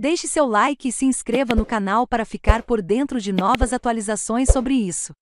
Deixe seu like e se inscreva no canal para ficar por dentro de novas atualizações sobre isso.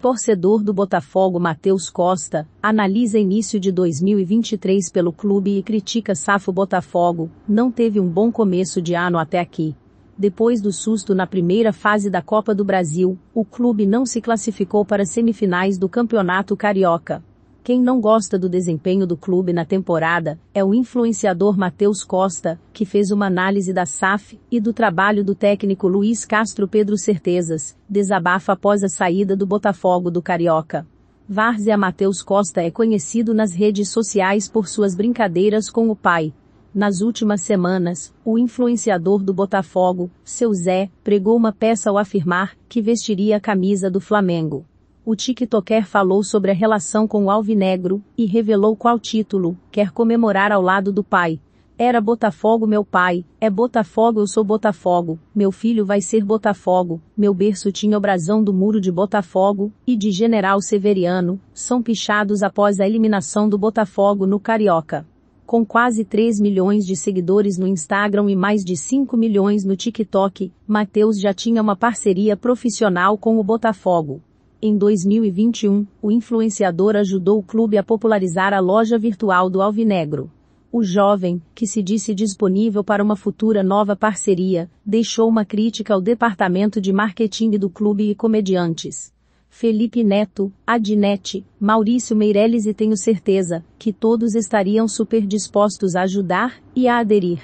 Torcedor do Botafogo Matheus Costa, analisa início de 2023 pelo clube e critica Safo Botafogo, não teve um bom começo de ano até aqui. Depois do susto na primeira fase da Copa do Brasil, o clube não se classificou para semifinais do Campeonato Carioca. Quem não gosta do desempenho do clube na temporada é o influenciador Matheus Costa, que fez uma análise da SAF e do trabalho do técnico Luiz Castro Pedro Certezas, desabafa após a saída do Botafogo do Carioca. Várzea Matheus Costa é conhecido nas redes sociais por suas brincadeiras com o pai. Nas últimas semanas, o influenciador do Botafogo, seu Zé, pregou uma peça ao afirmar que vestiria a camisa do Flamengo o TikToker falou sobre a relação com o Alvinegro e revelou qual título quer comemorar ao lado do pai. Era Botafogo meu pai, é Botafogo eu sou Botafogo, meu filho vai ser Botafogo, meu berço tinha o brasão do muro de Botafogo e de General Severiano, são pichados após a eliminação do Botafogo no Carioca. Com quase 3 milhões de seguidores no Instagram e mais de 5 milhões no TikTok, Matheus já tinha uma parceria profissional com o Botafogo. Em 2021, o influenciador ajudou o clube a popularizar a loja virtual do Alvinegro. O jovem, que se disse disponível para uma futura nova parceria, deixou uma crítica ao departamento de marketing do clube e comediantes. Felipe Neto, Adinete, Maurício Meirelles e tenho certeza que todos estariam super dispostos a ajudar e a aderir.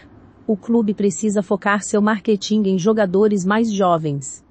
O clube precisa focar seu marketing em jogadores mais jovens.